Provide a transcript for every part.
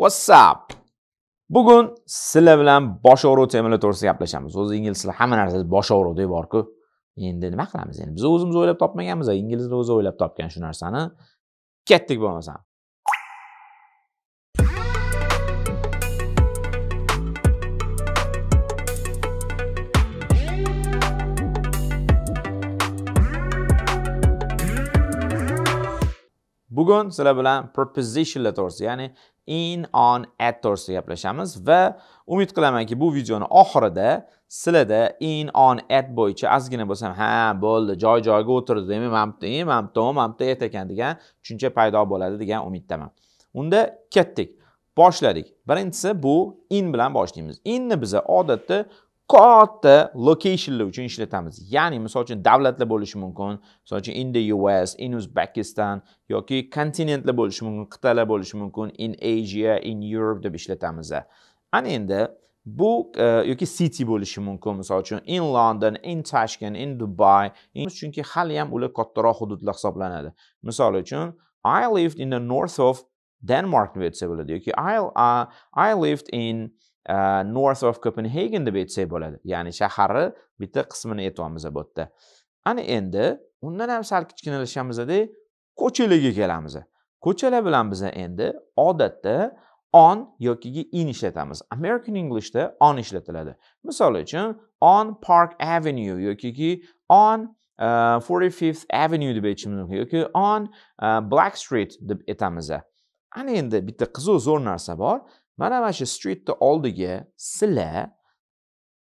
What's up? Bugun sizlar bilan boshog'ruv temalar to'g'risida gaplashamiz. O'zi inglizlar hamma narsasi boshog'ruvda bor-ku. Endi nima qilamiz endi? Biz o'zimiz o'ylab topmaganmiz, inglizlar o'zi o'ylab topgan shu narsani. Ketdik bo'lmasam. Bugun sizlar bilan prepositionlar to'g'risida, ya'ni in on at to'g'risida gaplashamiz va umid qilamanki bu videoni oxirida sizlarda in on at bo'yicha ozgina ham ha bo'ldi joy joyiga o'tirdi demak mana bu in mana bu mana bu et ekan degan tushuncha paydo bo'ladi degan umiddaman unda ketdik boshladik birinchisi bu in bilan boshlaymiz inni biza odatda kodni locationlar uchun ishlatamiz ya'ni misol uchun davlatlar bo'lishi mumkin misol uchun in the us in uzbekistan yoki kontinentlar bo'lishi mumkin qit'alar bo'lishi mumkin in asia in europe deb ishlatamiz ana endi bu e, yoki city bo'lishi mumkin misol uchun in london in tashkent in dubai chunki hali ham ular kattaroq hududlar hisoblanadi misol uchun i lived in the north of denmark deb aytsa bo'ladi yoki I, uh, I lived in Э, north of copenhagen deb aytsak bo'ladi ya'ni shaharni bitta qismini aytyapmiz bu yerda ana endi undan ham sal kichkinalashamizdada ko'chalarga kelamiz ko'chalar bilan biz endi odatda on yoki in ishlatamiz american englishda on ishlatiladi misol uchun on park avenue yoki on uh, e, 45th avenue deb aytishimiz mumkin yoki on uh, black street deb aytamiz ana endi bitta qiziq zo'r narsa bor mana mana shu streetni oldiga sizlar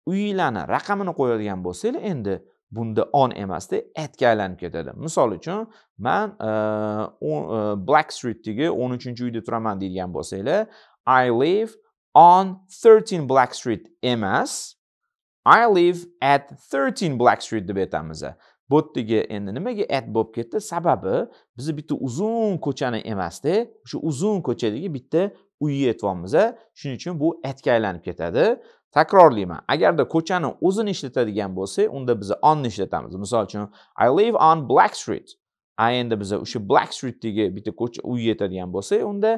uyingizni raqamini qo'yadigan bo'lsanglar endi bunda on emasda atga aylanib ketadi misol uchun man e, e, black streetdagi o'n uchinchi uyda turaman deydigan bo'lsanglar i live on 13 black street emas i live at 13 black street deb aytamiz bu yerdagi endi nimaga at bo'lib ketdi sababi biz bitta uzun ko'chani emasda o'sha uzun ko'chadagi bitta uy yetyapmiz shuning uchun bu atga aylanib ketadi takrorlayman agarda ko'chani o'zini ishlatadigan bo'lsak unda biz onni ishlatamiz misol uchun i live on black street a endi biza o'sha black streetdagi bitta ko'cha uy yetadigan bo'lsa unda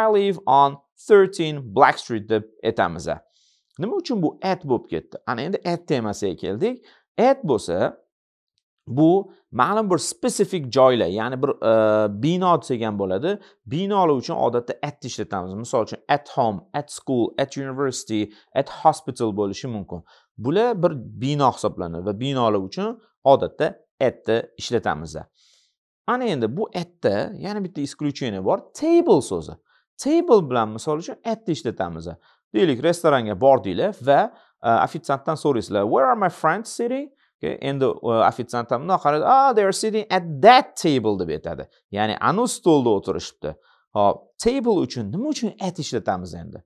i live on 13 black street deb aytamiz nima uchun bu at bo'lib ketdi ana endi at temasiga keldik at bo'lsa bu ma'lum bir spesifik joylar ya'ni bir bino e, bino degan bo'ladi binolar uchun odatda at ishlatamiz misol uchun at home at school at university at hospital bo'lishi mumkin bular bir bino hisoblanadi va binolar uchun odatda atni ishlatamiz ana endi bu atda yana bitta исключение bor table so'zi table bilan misol uchun atni ishlatamiz deylik restoranga bordinglar va e, ofitsiantdan so'raysizlar where are my friends sitting Okay, endi e, ofitsiant ham bundoq qaradi ah they are sitting at that table deb aytadi ya'ni anu stolda o'tirishibdi hop table uchun nima uchun at ishlatamiz endi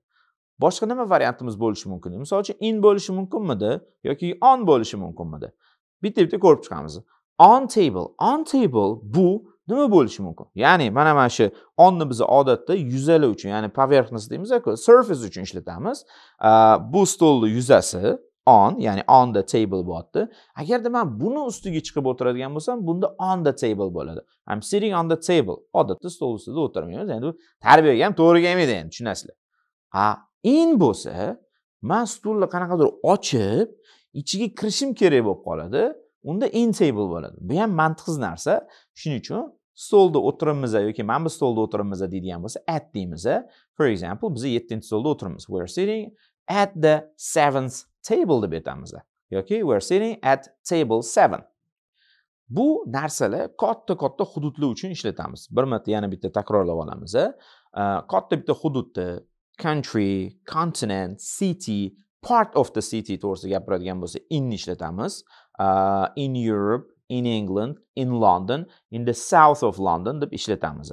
boshqa nima variantimiz bo'lishi mumkin misol uchun in bo'lishi mumkinmidi yoki on bo'lishi mumkinmidi bitta bitta ko'rib chiqamiz on table on table bu nima bo'lishi mumkin ya'ni mana mana shu onni biz odatda yuzali uchun ya'ni поверхность deymiz-ku surface uchun ishlatamiz bu stolni yuzasi on ya'ni on the table bo'lyapti agarda man buni ustiga chiqib o'tiradigan bo'lsam bunda on the table bo'ladi I'm sitting on the table odatda stol ustida o'tirmaymiz endi bu tarbiyaga ham to'g'ri kelmaydi endi tushunasizlar a in bo'lsa man stulni qanaqadir ochib ichiga kirishim kerak bo'lib qoladi unda in table bo'ladi bu ham mantiqsiz narsa shuning uchun stolda o'tiramiz yoki mana bu stolda o'tiramiz deydigan bo'lsa at deymiz for example biz yettinchi stolda o'tiribmiz we're sitting at the seventh table deb aytamiz yoki we are sitting at table seven bu narsalar katta katta hududlar uchun ishlatamiz bir marta yana bitta takrorlab olamiz katta bitta hududni country continent city part of the city to'g'risida gapiradigan bo'lsa inni ishlatamiz uh, in europe in england in london in the south of london deb ishlatamiz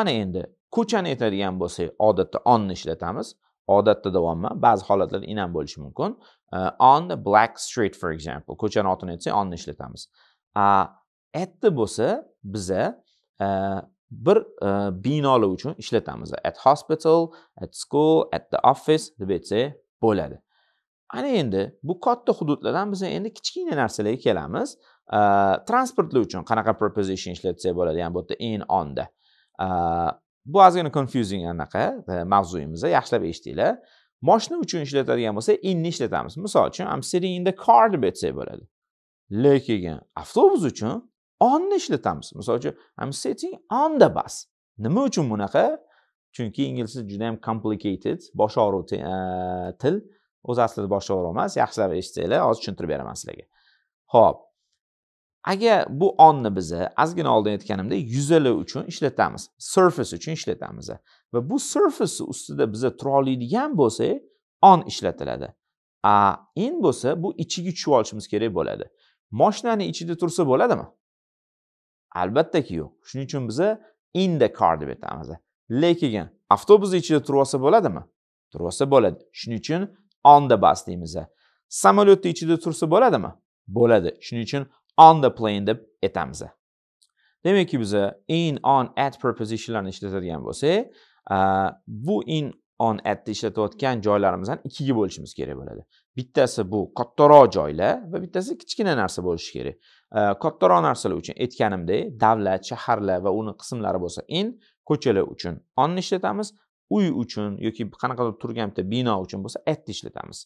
ana endi ko'chani aytadigan bo'lsak odatda onni ishlatamiz odatda deyapman ba'zi holatlarda in ham bo'lishi mumkin uh, on the black street for example ko'chani otini aytsak onni ishlatamiz uh, atni bo'lsa biza uh, bir uh, binolar uchun ishlatamiz at hospital at school at the office deb aytsak bo'ladi ana endi bu katta hududlardan biz endi kichkina narsalarga kelamiz uh, transportlar uchun qanaqa preposition ishlatsak bo'ladi ya'ni bu yerda in onda uh, bu ozgina confusing anaqa e, mavzuyimiz yaxshilab eshitinglar moshina uchun ishlatadigan bo'lsa inni ishlatamiz misol uchun am sitting in the car deb aytsa bo'ladi lekin avtobus uchun onni ishlatamiz misol uchun am sitting on the bus nima uchun bunaqa chunki ingliz tili juda yam complicated bosh og'ruv e, til o'z aslida bosh og'ruv emas yaxshilab eshitinglar hozir tushuntirib beraman sizlarga ho'p agar bu onni biz ozgina oldin aytganimda yuzalar uchun ishlatamiz surface uchun ishlatamiz va bu surface ustida biza tura oladigan bo'lsak on ishlatiladi a in bo'lsa bu ichiga tushib olishimiz kerak bo'ladi moshinani ichida tursa bo'ladimi albattaki yo'q shuning uchun biza in the car deb aytamiz lekin avtobus ichida turib olsa bo'ladimi turib olsa bo'ladi shuning uchun on the bus deymiz samolyotni ichida tursa bo'ladimi bo'ladi shuning uchun on the plane deb aytamiz demakki biz in on at prepositionlarni ishlatadigan bo'lsak bu in on atni ishlatayotgan joylarimizdan ikkiga bo'lishimiz kerak bo'ladi bittasi bu kattaroq joylar va bittasi kichkina narsa bo'lishi kerak kattaroq narsalar uchun aytganimdek davlat shaharlar va uni qismlari bo'lsa in ko'chalar uchun onni ishlatamiz uy uchun yoki qanaqadir turgan bitta bino uchun bo'lsa atni ishlatamiz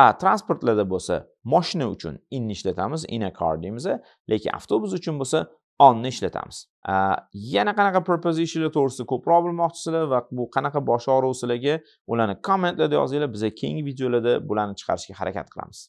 a transportlarda bo'lsa moshina uchun inni ishlatamiz in a car deymiz lekin avtobus uchun bo'lsa onni ishlatamiz yana qanaqa prepositionlar to'g'risida ko'proq bilmoqchisizlar va bu qanaqa bosh og'rig'i sizlarga ularni kommentlarda yozinglar biza keyingi videolarda bularni chiqarishga harakat qilamiz